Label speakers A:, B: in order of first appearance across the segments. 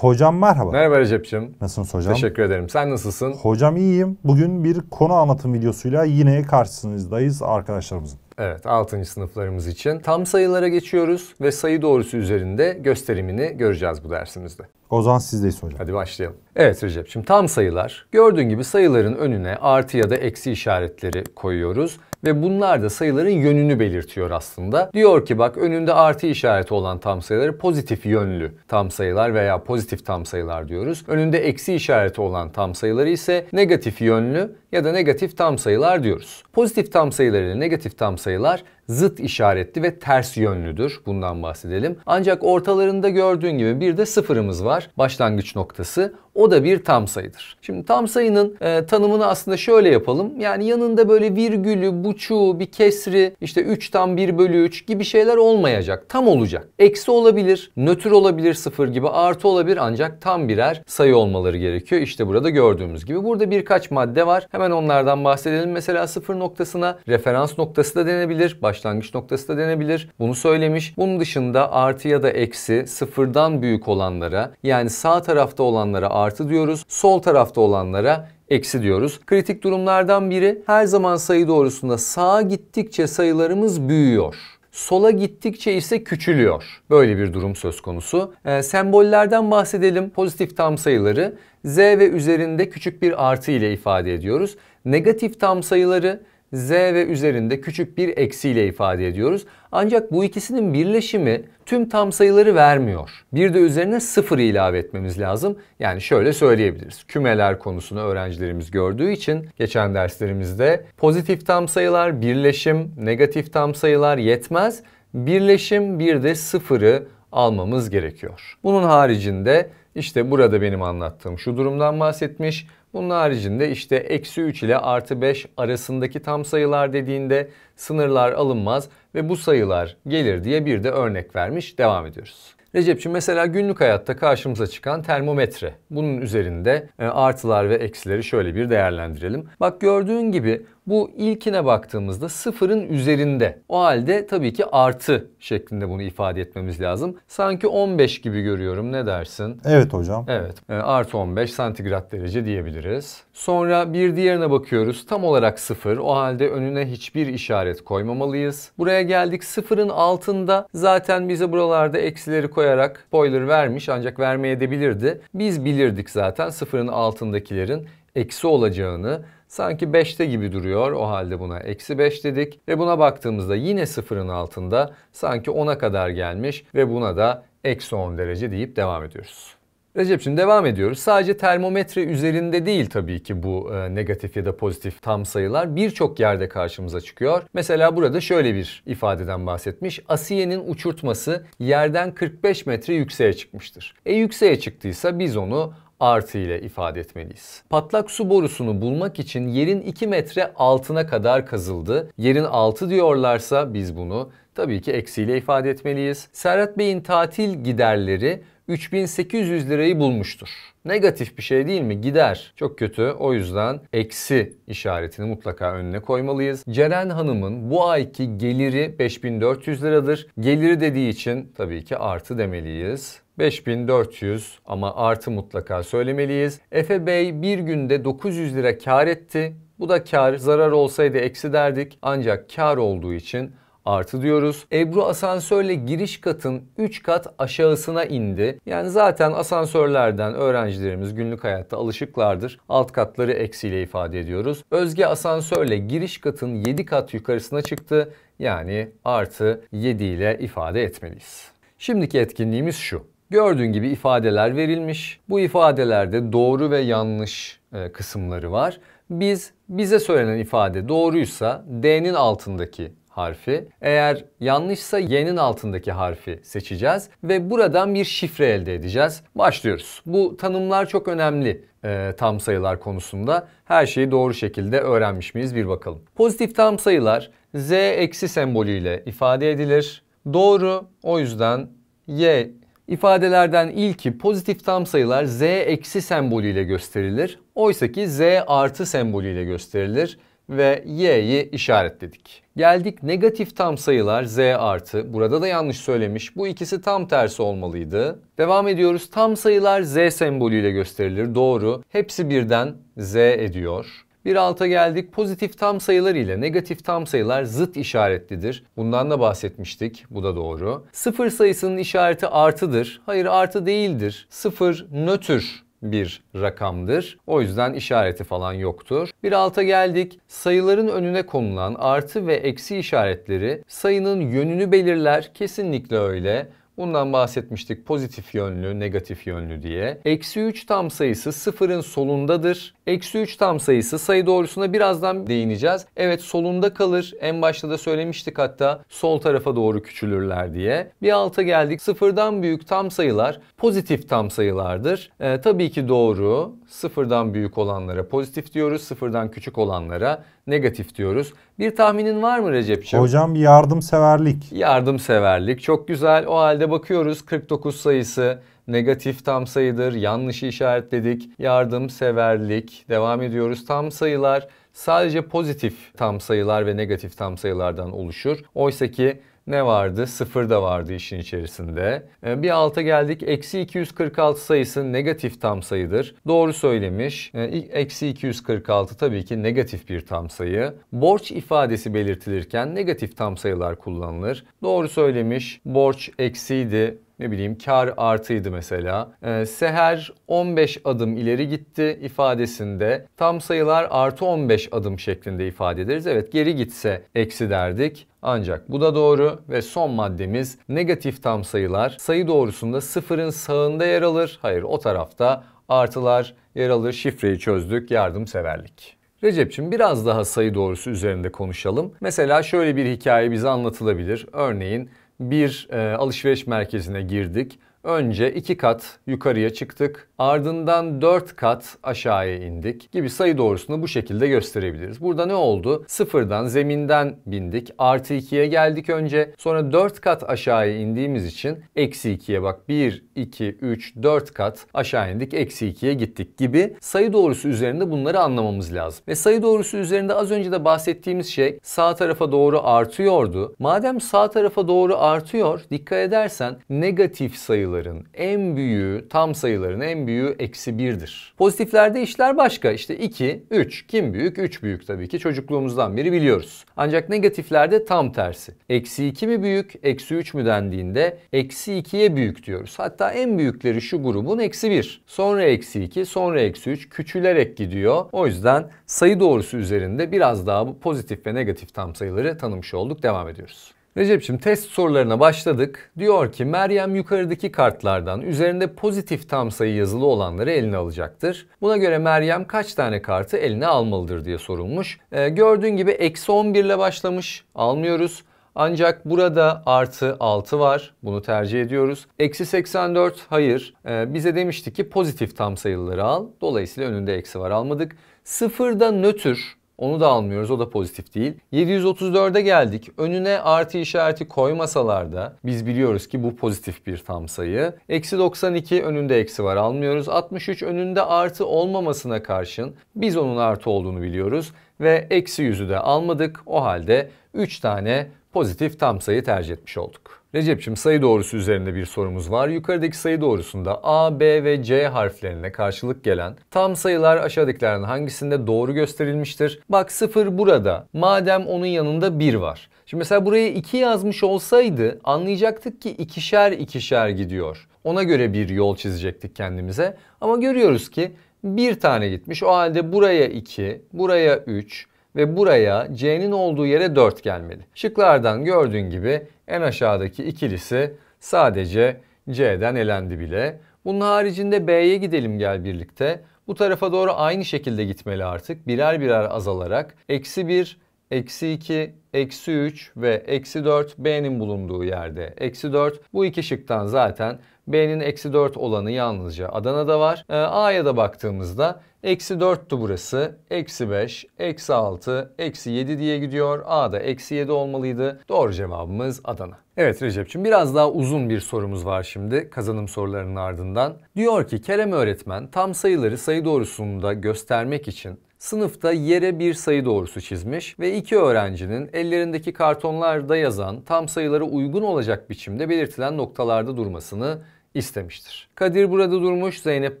A: Hocam merhaba. Merhaba Recep'ciğim. Nasılsınız hocam? Teşekkür ederim. Sen nasılsın? Hocam iyiyim. Bugün bir konu anlatım videosuyla yine karşınızdayız arkadaşlarımızın. Evet 6. sınıflarımız için tam sayılara geçiyoruz ve sayı doğrusu üzerinde gösterimini göreceğiz bu dersimizde. O zaman sizdeyiz hocam. Hadi başlayalım. Evet Recep, şimdi tam sayılar. Gördüğün gibi sayıların önüne artı ya da eksi işaretleri koyuyoruz. Ve bunlar da sayıların yönünü belirtiyor aslında. Diyor ki bak önünde artı işareti olan tam sayıları pozitif yönlü tam sayılar veya pozitif tam sayılar diyoruz. Önünde eksi işareti olan tam sayıları ise negatif yönlü ya da negatif tam sayılar diyoruz. Pozitif tam sayılar ile negatif tam sayılar zıt işaretli ve ters yönlüdür. Bundan bahsedelim. Ancak ortalarında gördüğün gibi bir de sıfırımız var. Başlangıç noktası. O da bir tam sayıdır. Şimdi tam sayının e, tanımını aslında şöyle yapalım. Yani yanında böyle virgülü, buçuğu, bir kesri, işte 3 tam 1 bölü 3 gibi şeyler olmayacak. Tam olacak. Eksi olabilir, nötr olabilir sıfır gibi, artı olabilir ancak tam birer sayı olmaları gerekiyor. İşte burada gördüğümüz gibi. Burada birkaç madde var. Hemen onlardan bahsedelim. Mesela sıfır noktasına referans noktası da denebilir, başlangıç noktası da denebilir. Bunu söylemiş. Bunun dışında artı ya da eksi sıfırdan büyük olanlara yani sağ tarafta olanlara artı artı diyoruz. Sol tarafta olanlara eksi diyoruz. Kritik durumlardan biri her zaman sayı doğrusunda sağa gittikçe sayılarımız büyüyor. Sola gittikçe ise küçülüyor. Böyle bir durum söz konusu. E, sembollerden bahsedelim. Pozitif tam sayıları z ve üzerinde küçük bir artı ile ifade ediyoruz. Negatif tam sayıları z ve üzerinde küçük bir eksiyle ifade ediyoruz. Ancak bu ikisinin birleşimi tüm tam sayıları vermiyor. Bir de üzerine sıfır ilave etmemiz lazım. Yani şöyle söyleyebiliriz. Kümeler konusunu öğrencilerimiz gördüğü için geçen derslerimizde pozitif tam sayılar, birleşim, negatif tam sayılar yetmez. Birleşim bir de sıfırı almamız gerekiyor. Bunun haricinde işte burada benim anlattığım şu durumdan bahsetmiş. Bunun haricinde işte eksi 3 ile artı 5 arasındaki tam sayılar dediğinde sınırlar alınmaz ve bu sayılar gelir diye bir de örnek vermiş devam ediyoruz. Recepçi mesela günlük hayatta karşımıza çıkan termometre. Bunun üzerinde e, artılar ve eksileri şöyle bir değerlendirelim. Bak gördüğün gibi bu ilkine baktığımızda sıfırın üzerinde. O halde tabii ki artı şeklinde bunu ifade etmemiz lazım. Sanki 15 gibi görüyorum ne dersin? Evet hocam. Evet ee, artı 15 santigrat derece diyebiliriz. Sonra bir diğerine bakıyoruz tam olarak sıfır. O halde önüne hiçbir işaret koymamalıyız. Buraya geldik sıfırın altında zaten bize buralarda eksileri koyarak spoiler vermiş ancak vermeye de bilirdi. Biz bilirdik zaten sıfırın altındakilerin eksi olacağını sanki 5'te gibi duruyor. O halde buna eksi 5 dedik ve buna baktığımızda yine sıfırın altında sanki 10'a kadar gelmiş ve buna da eksi 10 derece deyip devam ediyoruz. Recep Recep'ciğim devam ediyoruz. Sadece termometre üzerinde değil tabii ki bu e, negatif ya da pozitif tam sayılar birçok yerde karşımıza çıkıyor. Mesela burada şöyle bir ifadeden bahsetmiş. Asiye'nin uçurtması yerden 45 metre yükseğe çıkmıştır. E yükseğe çıktıysa biz onu artı ile ifade etmeliyiz. Patlak su borusunu bulmak için yerin 2 metre altına kadar kazıldı. Yerin altı diyorlarsa biz bunu tabii ki eksiyle ifade etmeliyiz. Serhat Bey'in tatil giderleri 3800 lirayı bulmuştur. Negatif bir şey değil mi? Gider. Çok kötü. O yüzden eksi işaretini mutlaka önüne koymalıyız. Ceren Hanım'ın bu ayki geliri 5400 liradır. Geliri dediği için tabii ki artı demeliyiz. 5400 ama artı mutlaka söylemeliyiz. Efe Bey bir günde 900 lira kar etti. Bu da kar zarar olsaydı eksi derdik ancak kar olduğu için artı diyoruz. Ebru asansörle giriş katın 3 kat aşağısına indi. Yani zaten asansörlerden öğrencilerimiz günlük hayatta alışıklardır. Alt katları eksiyle ifade ediyoruz. Özge asansörle giriş katın 7 kat yukarısına çıktı. Yani artı 7 ile ifade etmeliyiz. Şimdiki etkinliğimiz şu. Gördüğün gibi ifadeler verilmiş. Bu ifadelerde doğru ve yanlış e, kısımları var. Biz bize söylenen ifade doğruysa D'nin altındaki harfi. Eğer yanlışsa y'nin altındaki harfi seçeceğiz ve buradan bir şifre elde edeceğiz. Başlıyoruz. Bu tanımlar çok önemli e, tam sayılar konusunda. Her şeyi doğru şekilde öğrenmiş miyiz bir bakalım. Pozitif tam sayılar z eksi sembolüyle ifade edilir. Doğru. O yüzden y ifadelerden ilki pozitif tam sayılar z eksi sembolüyle gösterilir. Oysa ki z artı sembolüyle gösterilir ve y'yi işaretledik. Geldik negatif tam sayılar z artı. Burada da yanlış söylemiş. Bu ikisi tam tersi olmalıydı. Devam ediyoruz. Tam sayılar z sembolüyle gösterilir. Doğru. Hepsi birden z ediyor. Bir alta geldik. Pozitif tam sayılar ile negatif tam sayılar zıt işaretlidir. Bundan da bahsetmiştik. Bu da doğru. Sıfır sayısının işareti artıdır. Hayır artı değildir. Sıfır nötr bir rakamdır. O yüzden işareti falan yoktur. Bir alta geldik. Sayıların önüne konulan artı ve eksi işaretleri sayının yönünü belirler. Kesinlikle öyle. Bundan bahsetmiştik pozitif yönlü, negatif yönlü diye. Eksi 3 tam sayısı sıfırın solundadır. Eksi 3 tam sayısı sayı doğrusuna birazdan değineceğiz. Evet solunda kalır. En başta da söylemiştik hatta sol tarafa doğru küçülürler diye. Bir alta geldik. Sıfırdan büyük tam sayılar pozitif tam sayılardır. Ee, tabii ki doğru. Sıfırdan büyük olanlara pozitif diyoruz. Sıfırdan küçük olanlara negatif diyoruz. Bir tahminin var mı Recep'ciğim? Hocam bir yardımseverlik. Yardımseverlik çok güzel. O halde bakıyoruz 49 sayısı negatif tam sayıdır. Yanlışı işaretledik. Yardımseverlik. Devam ediyoruz. Tam sayılar sadece pozitif tam sayılar ve negatif tam sayılardan oluşur. Oysa ki ne vardı? Sıfır da vardı işin içerisinde. E, bir alta geldik. Eksi 246 sayısı negatif tam sayıdır. Doğru söylemiş. E, eksi 246 tabii ki negatif bir tam sayı. Borç ifadesi belirtilirken negatif tam sayılar kullanılır. Doğru söylemiş. Borç eksiydi ne bileyim kar artıydı mesela. E, seher 15 adım ileri gitti ifadesinde tam sayılar artı 15 adım şeklinde ifade ederiz. Evet geri gitse eksi derdik. Ancak bu da doğru ve son maddemiz negatif tam sayılar sayı doğrusunda sıfırın sağında yer alır. Hayır o tarafta artılar yer alır. Şifreyi çözdük yardımseverlik. Recep'ciğim biraz daha sayı doğrusu üzerinde konuşalım. Mesela şöyle bir hikaye bize anlatılabilir. Örneğin bir e, alışveriş merkezine girdik. Önce 2 kat yukarıya çıktık. Ardından 4 kat aşağıya indik gibi sayı doğrusunu bu şekilde gösterebiliriz. Burada ne oldu? Sıfırdan, zeminden bindik. Artı 2'ye geldik önce. Sonra 4 kat aşağıya indiğimiz için eksi 2'ye bak. 1, 2, 3, 4 kat aşağı indik. Eksi 2'ye gittik gibi sayı doğrusu üzerinde bunları anlamamız lazım. Ve sayı doğrusu üzerinde az önce de bahsettiğimiz şey sağ tarafa doğru artıyordu. Madem sağ tarafa doğru artıyor dikkat edersen negatif sayıları sayıların en büyüğü, tam sayıların en büyüğü eksi birdir. Pozitiflerde işler başka. İşte 2, 3. Kim büyük? 3 büyük tabii ki. Çocukluğumuzdan beri biliyoruz. Ancak negatiflerde tam tersi. Eksi 2 mi büyük, eksi 3 mü dendiğinde eksi 2'ye büyük diyoruz. Hatta en büyükleri şu grubun eksi 1. Sonra eksi 2, sonra eksi 3 küçülerek gidiyor. O yüzden sayı doğrusu üzerinde biraz daha bu pozitif ve negatif tam sayıları tanımış olduk. Devam ediyoruz. Recep'ciğim test sorularına başladık. Diyor ki Meryem yukarıdaki kartlardan üzerinde pozitif tam sayı yazılı olanları eline alacaktır. Buna göre Meryem kaç tane kartı eline almalıdır diye sorulmuş. Ee, gördüğün gibi eksi 11 ile başlamış. Almıyoruz. Ancak burada artı 6 var. Bunu tercih ediyoruz. Eksi 84 hayır. Ee, bize demişti ki pozitif tam sayıları al. Dolayısıyla önünde eksi var almadık. Sıfırda nötr onu da almıyoruz. O da pozitif değil. 734'e geldik. Önüne artı işareti koymasalar da biz biliyoruz ki bu pozitif bir tam sayı. Eksi 92 önünde eksi var almıyoruz. 63 önünde artı olmamasına karşın biz onun artı olduğunu biliyoruz. Ve eksi 100'ü de almadık. O halde 3 tane pozitif tam sayı tercih etmiş olduk. Recep'çim sayı doğrusu üzerinde bir sorumuz var. Yukarıdaki sayı doğrusunda A, B ve C harflerine karşılık gelen tam sayılar aşağıdakilerden hangisinde doğru gösterilmiştir? Bak 0 burada. Madem onun yanında 1 var. Şimdi mesela buraya 2 yazmış olsaydı anlayacaktık ki ikişer ikişer gidiyor. Ona göre bir yol çizecektik kendimize. Ama görüyoruz ki bir tane gitmiş. O halde buraya 2, buraya 3, ve buraya C'nin olduğu yere 4 gelmeli. Şıklardan gördüğün gibi en aşağıdaki ikilisi sadece C'den elendi bile. Bunun haricinde B'ye gidelim gel birlikte. Bu tarafa doğru aynı şekilde gitmeli artık. Birer birer azalarak eksi 1, eksi 2, eksi 3 ve eksi 4 B'nin bulunduğu yerde. Eksi 4 bu iki şıktan zaten B'nin eksi 4 olanı yalnızca Adana'da var. E, A'ya da baktığımızda eksi 4'tü burası. Eksi 5, eksi 6, eksi 7 diye gidiyor. A'da eksi 7 olmalıydı. Doğru cevabımız Adana. Evet Recep'ciğim biraz daha uzun bir sorumuz var şimdi kazanım sorularının ardından. Diyor ki Kerem öğretmen tam sayıları sayı doğrusunda göstermek için sınıfta yere bir sayı doğrusu çizmiş ve iki öğrencinin ellerindeki kartonlarda yazan tam sayıları uygun olacak biçimde belirtilen noktalarda durmasını istemiştir. Kadir burada durmuş, Zeynep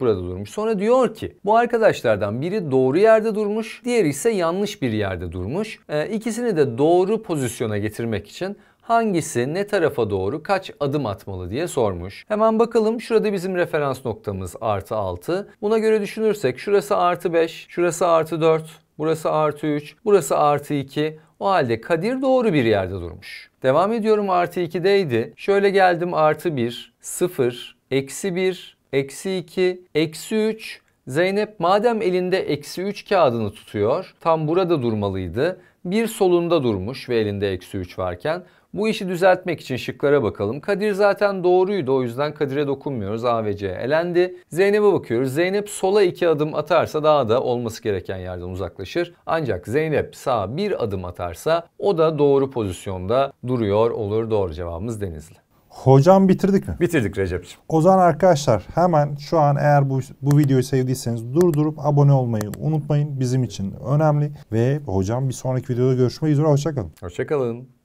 A: burada durmuş. Sonra diyor ki bu arkadaşlardan biri doğru yerde durmuş, diğeri ise yanlış bir yerde durmuş. Ee, ikisini de doğru pozisyona getirmek için hangisi ne tarafa doğru kaç adım atmalı diye sormuş. Hemen bakalım şurada bizim referans noktamız artı 6. Buna göre düşünürsek şurası artı 5, şurası artı 4, burası artı 3, burası artı 2, o halde Kadir doğru bir yerde durmuş. Devam ediyorum artı 2'deydi. Şöyle geldim artı 1, 0, eksi 1, eksi 2, eksi 3. Zeynep madem elinde eksi 3 kağıdını tutuyor, tam burada durmalıydı. Bir solunda durmuş ve elinde eksi 3 varken bu işi düzeltmek için şıklara bakalım. Kadir zaten doğruydu o yüzden Kadir'e dokunmuyoruz. A ve C elendi. Zeynep'e bakıyoruz. Zeynep sola iki adım atarsa daha da olması gereken yerden uzaklaşır. Ancak Zeynep sağa bir adım atarsa o da doğru pozisyonda duruyor olur. Doğru cevabımız Denizli. Hocam bitirdik mi? Bitirdik Recep'ciğim. O zaman arkadaşlar hemen şu an eğer bu, bu videoyu sevdiyseniz durdurup abone olmayı unutmayın. Bizim için önemli. Ve hocam bir sonraki videoda görüşmek üzere. Hoşçakalın. Hoşçakalın.